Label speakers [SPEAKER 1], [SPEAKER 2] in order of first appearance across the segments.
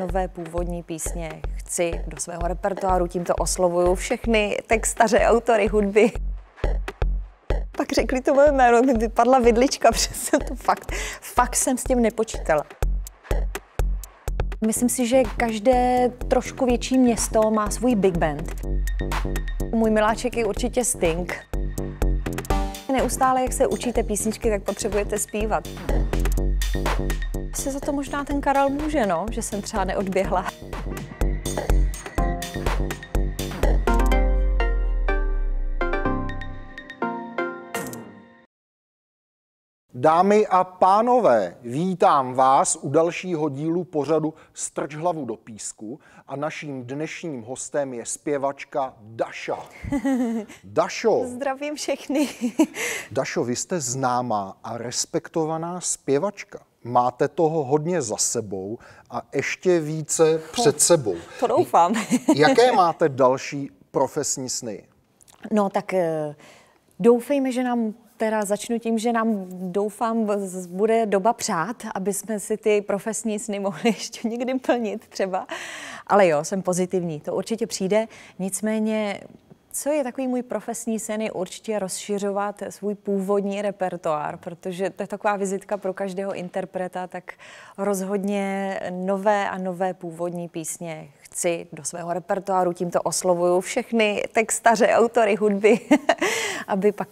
[SPEAKER 1] Nové původní písně chci do svého repertoáru, tímto oslovuju všechny textaře, autory hudby. Pak řekli to moje jméno, mi vypadla vidlička, jsem to fakt, fakt jsem s tím nepočítala. Myslím si, že každé trošku větší město má svůj big band. Můj miláček je určitě Sting. Neustále, jak se učíte písničky, tak potřebujete zpívat. Se za to možná ten Karel může, no, že jsem třeba neodběhla.
[SPEAKER 2] Dámy a pánové, vítám vás u dalšího dílu pořadu Strč hlavu do písku a naším dnešním hostem je zpěvačka Daša.
[SPEAKER 1] Dašo. Zdravím všechny.
[SPEAKER 2] Dašo, vy jste známá a respektovaná zpěvačka. Máte toho hodně za sebou a ještě více před sebou.
[SPEAKER 1] To doufám. Jaké máte
[SPEAKER 2] další profesní sny?
[SPEAKER 1] No tak eh, doufejme, že nám teda začnu tím, že nám doufám bude doba přát, aby jsme si ty profesní sny mohli ještě někdy plnit třeba. Ale jo, jsem pozitivní, to určitě přijde. Nicméně co je takový můj profesní sen, je určitě rozšiřovat svůj původní repertoár, protože to je taková vizitka pro každého interpreta, tak rozhodně nové a nové původní písně chci do svého repertoáru, tímto oslovuju všechny textaře, autory hudby, aby pak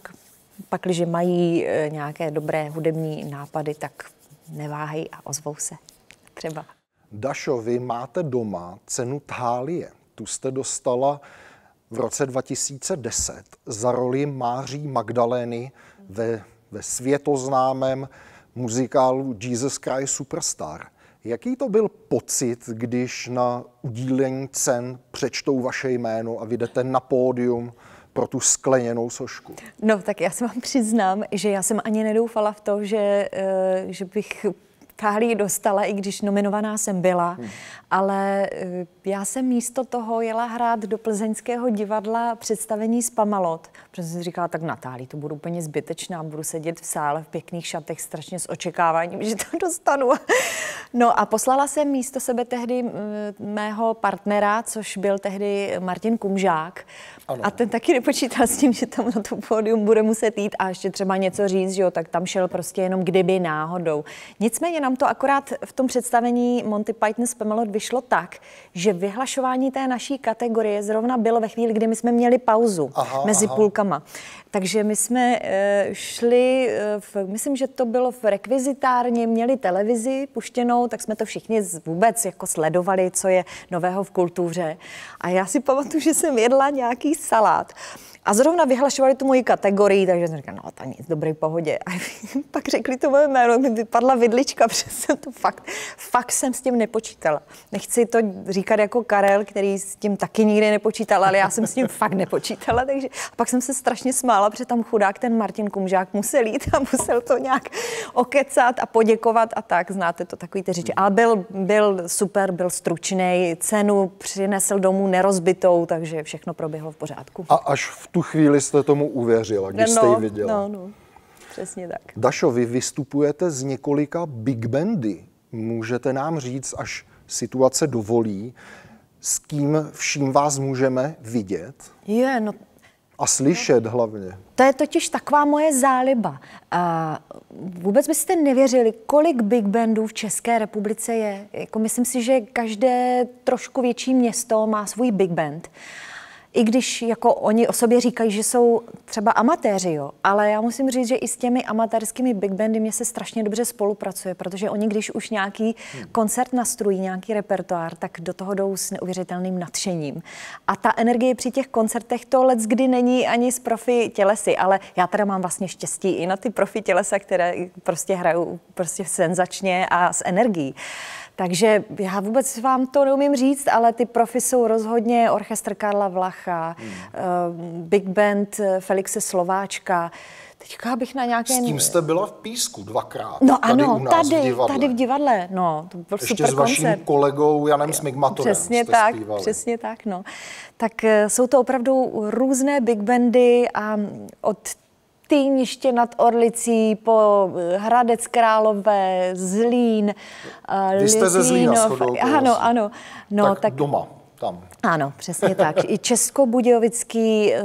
[SPEAKER 1] pak, když mají e, nějaké dobré hudební nápady, tak neváhají a ozvou se třeba.
[SPEAKER 2] Dašo, vy máte doma cenu Thálie. Tu jste dostala v roce 2010 za roli Máří Magdalény ve, ve světoznámém muzikálu Jesus Christ Superstar. Jaký to byl pocit, když na udílení cen přečtou vaše jméno a vydete na pódium? pro tu skleněnou sošku?
[SPEAKER 1] No, tak já se vám přiznám, že já jsem ani nedoufala v to, že, eh, že bych Fáhlí dostala, i když nominovaná jsem byla. Hmm ale eh, já jsem místo toho jela hrát do plzeňského divadla představení Spamalot, protože jsem říkala, tak Natálí, to budu úplně zbytečná, budu sedět v sále v pěkných šatech strašně s očekáváním, že to dostanu. No a poslala jsem místo sebe tehdy mého partnera, což byl tehdy Martin Kumžák. Ano. A ten taky nepočítal s tím, že tam na to pódium bude muset jít a ještě třeba něco říct, že jo, tak tam šel prostě jenom kdyby náhodou. Nicméně nám to akorát v tom představení Monty Python Spamalot vyšlo tak, že vyhlašování té naší kategorie zrovna bylo ve chvíli, kdy my jsme měli pauzu aha, mezi aha. půlkama. Takže my jsme eh, šli, eh, v, myslím, že to bylo v rekvizitárně, měli televizi puštěnou, tak jsme to všichni vůbec jako sledovali, co je nového v kultuře. A já si pamatuju, že jsem jedla nějaký salát. A zrovna vyhlašovali tu moji kategorii, takže jsem říkal, no ta nic, dobrý pohodě. A pak řekli to moje jméno, mi vypadla vidlička, protože jsem to fakt, fakt jsem s tím nepočítala. Nechci to říkat jako Karel, který s tím taky nikdy nepočítal, ale já jsem s tím fakt nepočítala, takže a pak jsem se strašně smála, protože tam chudák ten Martin Kumžák musel jít a musel to nějak okecat a poděkovat a tak, znáte to takový ty řeči. Ale byl, byl super, byl stručný, cenu přinesl domů nerozbitou, takže všechno proběhlo v pořádku. A až
[SPEAKER 2] v tu chvíli jste tomu uvěřila, když no, jste ji no, viděla. No,
[SPEAKER 1] no, přesně tak.
[SPEAKER 2] Dašo, vy vystupujete z několika big bandy. Můžete nám říct, až situace dovolí, s kým vším vás můžeme vidět? Je, no a slyšet hlavně.
[SPEAKER 1] To je totiž taková moje záliba. A vůbec byste nevěřili, kolik big bandů v České republice je. Jako myslím si, že každé trošku větší město má svůj big band i když jako oni o sobě říkají, že jsou třeba amatéři, jo, ale já musím říct, že i s těmi amatérskými big bandy mě se strašně dobře spolupracuje, protože oni, když už nějaký hmm. koncert nastrují, nějaký repertoár, tak do toho jdou s neuvěřitelným nadšením. A ta energie při těch koncertech to let kdy není ani z profi tělesy, ale já teda mám vlastně štěstí i na ty profi tělesa, které prostě hrajou prostě senzačně a s energií. Uh, takže já vůbec vám to neumím říct, ale ty profi jsou rozhodně orchestr Karla Vlacha, hmm. Big Band Felixe Slováčka. Teďka bych na nějaké... S tím jste
[SPEAKER 2] byla v Písku dvakrát. No tady ano, u nás tady, v divadle. tady v
[SPEAKER 1] divadle. No, to byl Ještě super s vaším koncert.
[SPEAKER 2] kolegou Janem Smigmatorem Přesně tak, zpívali. přesně
[SPEAKER 1] tak, no. Tak eh, jsou to opravdu různé big bandy a od Týniště nad Orlicí, po eh, Hradec Králové, Zlín, eh, Vy jste Litvínov, ze Zlína shodou, Ano, ano. No, tak, tak doma, tam. Ano, přesně tak. I českobudějovický, eh,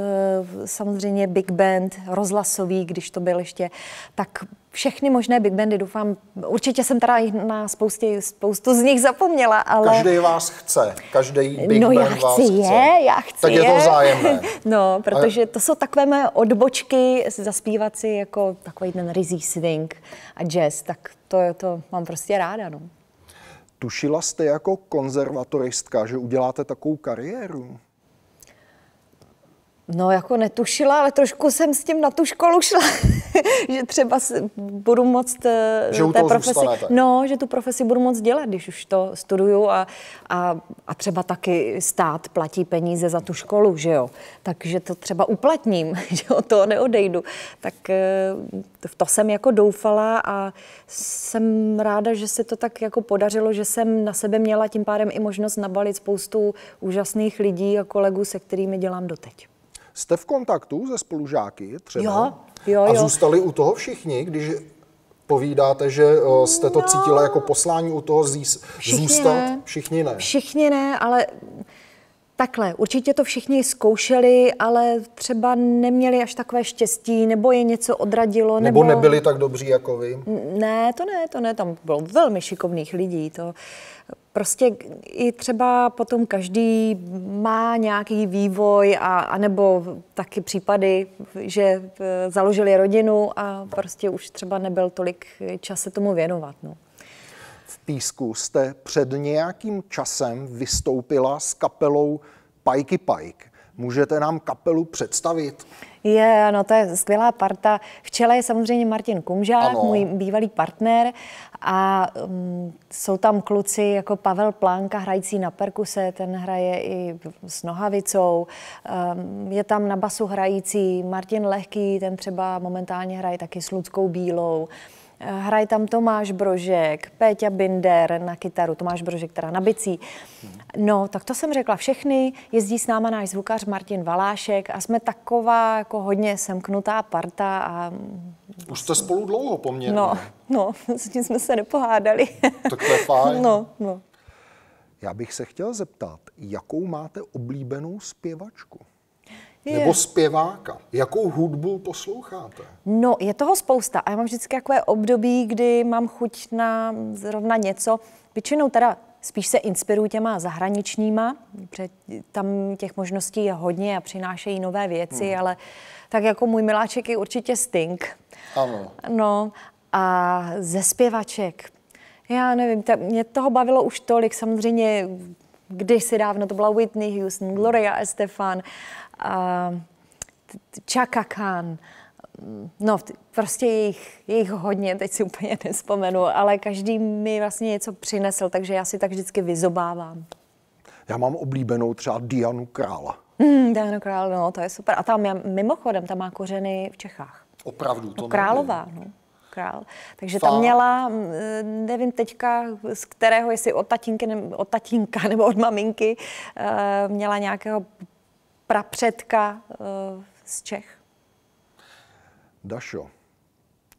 [SPEAKER 1] samozřejmě big band, rozhlasový, když to byl ještě, tak všechny možné big bandy, doufám, určitě jsem teda na spoustě, spoustu z nich zapomněla, ale... Každý vás
[SPEAKER 2] chce, každý big no, band já chci vás je, chce. já chci Tak je, je to vzájemné.
[SPEAKER 1] No, protože to jsou takové mé odbočky, zaspívat si jako takový ten rizí swing a jazz, tak to, to mám prostě ráda, no.
[SPEAKER 2] Tušila jste jako konzervatoristka, že uděláte takovou kariéru?
[SPEAKER 1] No, jako netušila, ale trošku jsem s tím na tu školu šla, že třeba budu moc eh, že té profesi, zůstanete. no, že tu profesi budu moc dělat, když už to studuju a, a, a třeba taky stát platí peníze za tu školu, že jo, takže to třeba uplatním, že o to neodejdu, tak eh, v to jsem jako doufala a jsem ráda, že se to tak jako podařilo, že jsem na sebe měla tím pádem i možnost nabalit spoustu úžasných lidí a kolegů, se kterými dělám doteď.
[SPEAKER 2] Jste v kontaktu se spolužáky třeba? Jo, jo, jo. A zůstali u toho všichni, když povídáte, že eh, jste to no, cítila jako poslání u toho zís- všichni zůstat? Ne. Všichni ne.
[SPEAKER 1] Všichni ne, ale takhle, určitě to všichni zkoušeli, ale třeba neměli až takové štěstí, nebo je něco odradilo. Nebo, nebo nebyli tak
[SPEAKER 2] dobří jako vy?
[SPEAKER 1] Ne, to ne, to ne, tam bylo velmi šikovných lidí, to prostě i třeba potom každý má nějaký vývoj a, nebo taky případy, že eh, založili rodinu a prostě už třeba nebyl tolik čas se tomu věnovat.
[SPEAKER 2] No. V Písku jste před nějakým časem vystoupila s kapelou Pajky Pajk. Můžete nám kapelu představit?
[SPEAKER 1] Je, no to je skvělá parta. V čele je samozřejmě Martin Kumžák, ano. můj bývalý partner a um, jsou tam kluci jako Pavel Plánka, hrající na perkuse, ten hraje i s nohavicou. Um, je tam na basu hrající Martin Lehký, ten třeba momentálně hraje taky s Ludskou Bílou. Eh, hraje tam Tomáš Brožek, Péťa Binder na kytaru, Tomáš Brožek teda na bicí. No, tak to jsem řekla všechny. Jezdí s náma náš zvukař Martin Valášek a jsme taková jako hodně semknutá parta. A...
[SPEAKER 2] Už jste spolu dlouho poměrně. No,
[SPEAKER 1] no, s tím jsme se nepohádali.
[SPEAKER 2] Tak to je fajn. No, no. Já bych se chtěl zeptat, jakou máte oblíbenou zpěvačku? je. nebo zpěváka. Jakou hudbu posloucháte?
[SPEAKER 1] No, je toho spousta a já mám vždycky takové období, kdy mám chuť na zrovna něco. Většinou teda spíš se inspiruji těma zahraničníma, protože tam těch možností je hodně a přinášejí nové věci, hmm. ale tak jako můj miláček je určitě Sting. Ano. No a ze zpěvaček, já nevím, ta, mě toho bavilo už tolik, samozřejmě kdysi dávno to byla Whitney Houston, Gloria Estefan, Chaka Khan, no prostě jejich, jejich hodně, teď si úplně nespomenu, ale každý mi vlastně něco přinesl, takže já si tak vždycky vyzobávám.
[SPEAKER 2] Já mám oblíbenou třeba Dianu Krála.
[SPEAKER 1] Mm, Dianu Král, no to je super. A tam, já, mimochodem, tam má kořeny v Čechách.
[SPEAKER 2] Opravdu to no, Králová, nevím.
[SPEAKER 1] no. Král. Takže tam měla, eh, nevím teďka, z kterého, jestli od, tatínky, od tatínka nebo od maminky, eh, měla nějakého prapředka eh, z Čech?
[SPEAKER 2] Dašo,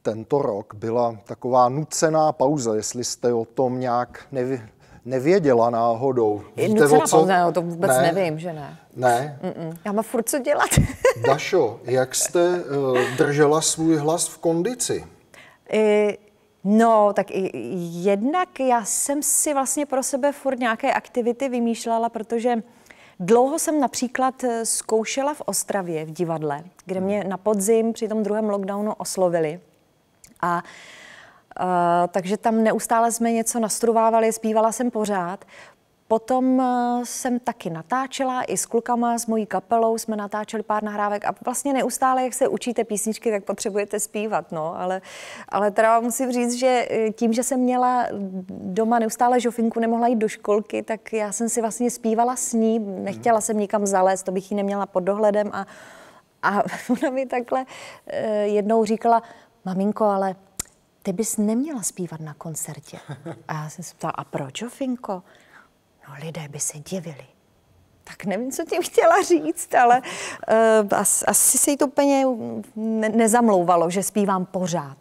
[SPEAKER 2] tento rok byla taková nucená pauza, jestli jste o tom nějak nevy, nevěděla náhodou. Víte, nucená o co? pauza, no, to vůbec ne.
[SPEAKER 1] nevím, že ne. Ne. Mm-mm. Já mám furt co dělat.
[SPEAKER 2] Dašo, jak jste uh, držela svůj hlas v kondici?
[SPEAKER 1] I, no, tak i, jednak já jsem si vlastně pro sebe furt nějaké aktivity vymýšlela, protože Dlouho jsem například eh, zkoušela v Ostravě v divadle, kde mě na podzim při tom druhém lockdownu oslovili. A a eh, takže tam neustále jsme něco nastruvávali, zpívala jsem pořád. Potom eh, jsem taky natáčela i s klukama, s mojí kapelou jsme natáčeli pár nahrávek a vlastně neustále, jak se učíte písničky, tak potřebujete zpívat, no, ale, ale teda musím říct, že eh, tím, že jsem měla doma neustále žofinku, nemohla jít do školky, tak já jsem si vlastně zpívala s ní, nechtěla jsem nikam zalézt, to bych ji neměla pod dohledem a, a ona mi takhle eh, jednou říkala, maminko, ale ty bys neměla zpívat na koncertě. A já jsem se ptala, a proč, Jofinko? No, lidé by se divili. Tak nevím, co tím chtěla říct, ale uh, eh, asi, asi se jí to úplně ne, nezamlouvalo, že zpívám pořád.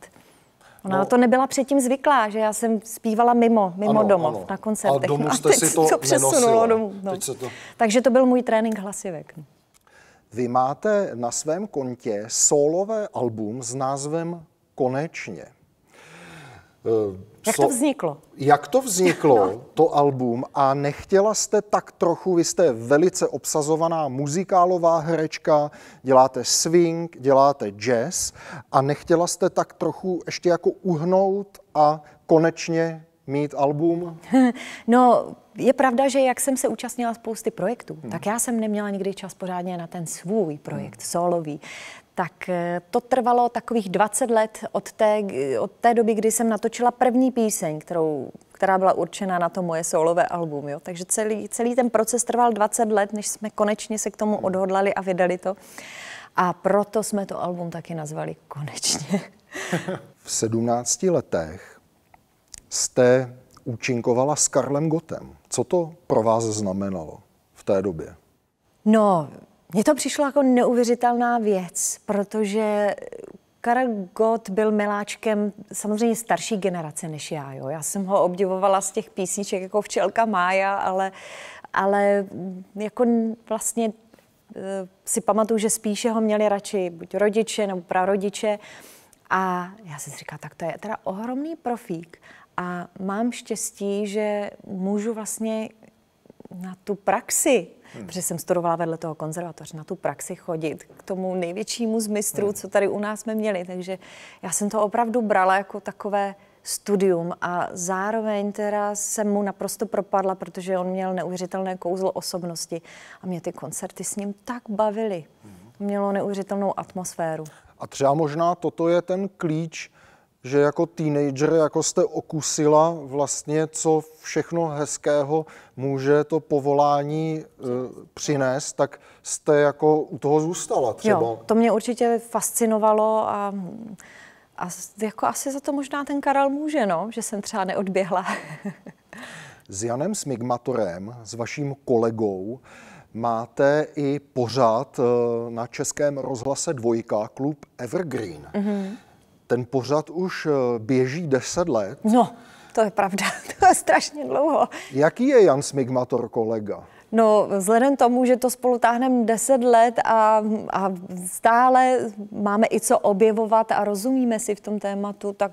[SPEAKER 1] Ona no, to nebyla předtím zvyklá, že já jsem zpívala mimo, mimo ano, domov, ano. na koncertech. A domů jste a teď si to, to přesunulo domů. No. Teď se to... Takže to byl můj trénink hlasivek.
[SPEAKER 2] Vy máte na svém kontě solové album s názvem Konečně. Eh, jak to vzniklo?
[SPEAKER 1] Jak to vzniklo, no.
[SPEAKER 2] to album, a nechtěla jste tak trochu, vy jste velice obsazovaná muzikálová herečka, děláte swing, děláte jazz, a nechtěla jste tak trochu ještě jako uhnout a konečně mít album?
[SPEAKER 1] No, je pravda, že jak jsem se účastnila spousty projektů, hmm. tak já jsem neměla nikdy čas pořádně na ten svůj projekt, hmm. solový tak eh, to trvalo takových 20 let od té, od té doby, kdy jsem natočila první píseň, kterou, která byla určena na to moje solové album. Jo? Takže celý, celý ten proces trval 20 let, než jsme konečně se k tomu odhodlali a vydali to. A proto jsme to album taky nazvali Konečně.
[SPEAKER 2] V 17 letech jste účinkovala s Karlem Gotem. Co to pro vás znamenalo v té době?
[SPEAKER 1] No, mně to přišlo jako neuvěřitelná věc, protože Karel Gott byl miláčkem samozřejmě starší generace než já. Jo. Já jsem ho obdivovala z těch písniček jako Včelka Mája, ale, ale jako vlastně e, si pamatuju, že spíše ho měli radši buď rodiče nebo prarodiče. A já jsem si říkala, tak to je teda ohromný profík. A mám štěstí, že můžu vlastně na tu praxi hmm. protože jsem studovala vedle toho konzervatoř na tu praxi chodit k tomu největšímu z mistrů, hmm. co tady u nás jsme měli. Takže já jsem to opravdu brala jako takové studium a zároveň teda jsem mu naprosto propadla, protože on měl neuvěřitelné kouzlo osobnosti a mě ty koncerty s ním tak bavily. Hmm. Mělo neuvěřitelnou atmosféru.
[SPEAKER 2] A třeba možná toto je ten klíč, že jako teenager jako jste okusila vlastně, co všechno hezkého může to povolání e, přinést, tak jste jako u toho zůstala třeba. Jo, to
[SPEAKER 1] mě určitě fascinovalo a, a jako asi za to možná ten Karel může, no, že jsem třeba neodběhla.
[SPEAKER 2] S Janem Smigmatorem, s vaším kolegou, máte i pořád e, na Českém rozhlase dvojka klub Evergreen. Mm-hmm. Ten pořad už eh, běží 10 let.
[SPEAKER 1] No, to je pravda, to je strašně dlouho.
[SPEAKER 2] Jaký je Jan Smigmator kolega?
[SPEAKER 1] No, vzhledem tomu, že to spolu táhneme 10 let a, a stále máme i co objevovat a rozumíme si v tom tématu, tak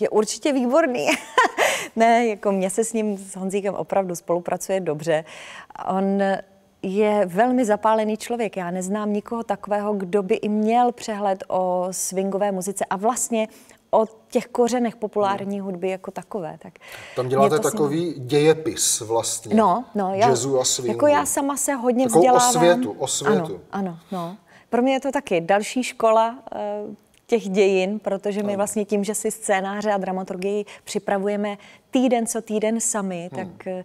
[SPEAKER 1] je určitě výborný. ne, jako mě se s ním, s Honzíkem opravdu spolupracuje dobře. On je velmi zapálený člověk. Já neznám nikoho takového, kdo by i měl přehled o swingové muzice a vlastně o těch kořenech populární hmm. hudby jako takové. Tak Tam děláte takový
[SPEAKER 2] si... dějepis vlastně no,
[SPEAKER 1] no, já, jazzu a swingu. Jako já sama se hodně Takovou vzdělávám. osvětu, osvětu. Ano, ano, no. Pro mě je to taky další škola eh, těch dějin, protože my vlastně tím, že si scénáře a dramaturgii připravujeme týden co týden sami, hmm. tak eh,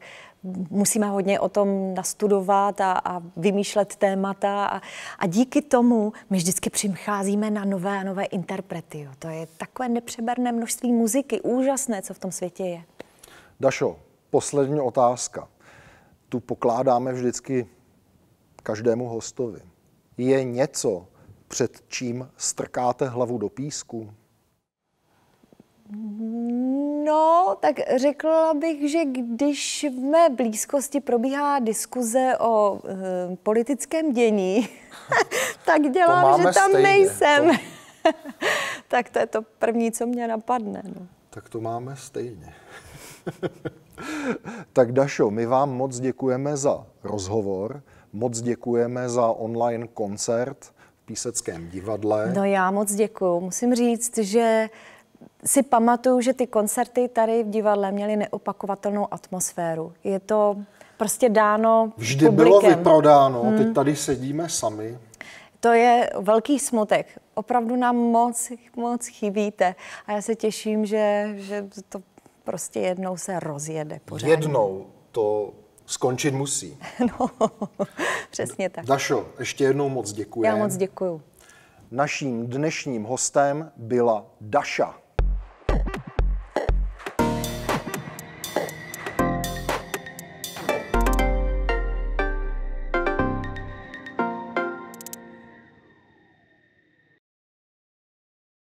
[SPEAKER 1] musíme hodně o tom nastudovat a, a vymýšlet témata a, a díky tomu my vždycky přicházíme na nové a nové interprety. Jo. To je takové nepřeberné množství muziky, úžasné, co v tom světě je.
[SPEAKER 2] Dašo, poslední otázka. Tu pokládáme vždycky každému hostovi. Je něco, před čím strkáte hlavu do písku?
[SPEAKER 1] No, tak řekla bych, že když v mé blízkosti probíhá diskuze o e, politickém dění, tak dělám, že tam stejně. nejsem. To... tak to je to první, co mě napadne. No.
[SPEAKER 2] Tak to máme stejně. tak Dašo, my vám moc děkujeme za rozhovor, moc děkujeme za online koncert v Píseckém divadle. No
[SPEAKER 1] já moc děkuju. Musím říct, že si pamatuju, že ty koncerty tady v divadle měly neopakovatelnou atmosféru. Je to prostě dáno Vždy publikem. bylo vyprodáno, hmm. teď
[SPEAKER 2] tady sedíme
[SPEAKER 1] sami. To je velký smutek. Opravdu nám moc, moc chybíte. A já se těším, že, že to prostě jednou se rozjede pořád.
[SPEAKER 2] Jednou to skončit musí. No, přesně tak. Dašo, ještě jednou moc děkuji. Já moc děkuji. Naším dnešním hostem byla Daša.